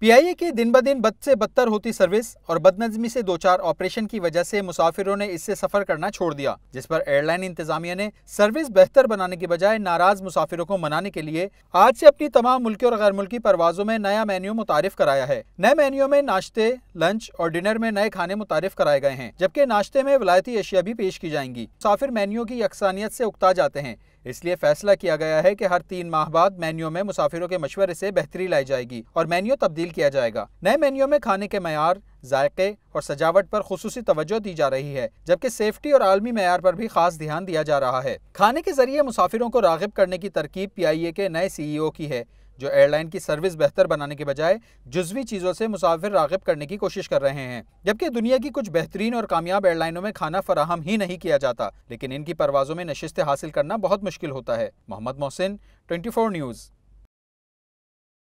PIA की दिन ब दिन बद से बदतर होती सर्विस और बदनजमी से दो चार ऑपरेशन की वजह से मुसाफिरों ने इससे सफर करना छोड़ दिया जिस पर एयरलाइन इंतजामिया ने सर्विस बेहतर बनाने के बजाय नाराज मुसाफिरों को मनाने के लिए आज से अपनी तमाम मुल्की और गैर मुल्की परवाजों में नया मेन्यू मुतारफ कराया है नए मेन्यू में नाश्ते लंच और डिनर में नए खाने मुतारफ कराए गए हैं जबकि नाश्ते में वलायती अशिया भी पेश की जाएंगी मुसाफिर मेन्यू की यकसानियत से उकता जाते हैं इसलिए फैसला किया गया है कि हर तीन माह बाद मेन्यू में मुसाफिरों के मशवरे से बेहतरी लाई जाएगी और मेन्यू तब्दील किया जाएगा नए मेन्यू में खाने के मैार जायके और सजावट पर खसूस तवज्जो दी जा रही है जबकि सेफ्टी और आलमी मैार पर भी खास ध्यान दिया जा रहा है खाने के जरिए मुसाफिरों को रागब करने की तरकीब पी आई ए के नए सी ई ओ की है जो एयरलाइन की सर्विस बेहतर बनाने के बजाय जुजवी चीज़ों से मुसाफिर रागब करने की कोशिश कर रहे हैं जबकि दुनिया की कुछ बेहतरीन और कामयाब एयरलाइनों में खाना फराहम ही नहीं किया जाता लेकिन इनकी परवाजों में नशिस्तें हासिल करना बहुत मुश्किल होता है मोहम्मद मोहसिन ट्वेंटी न्यूज़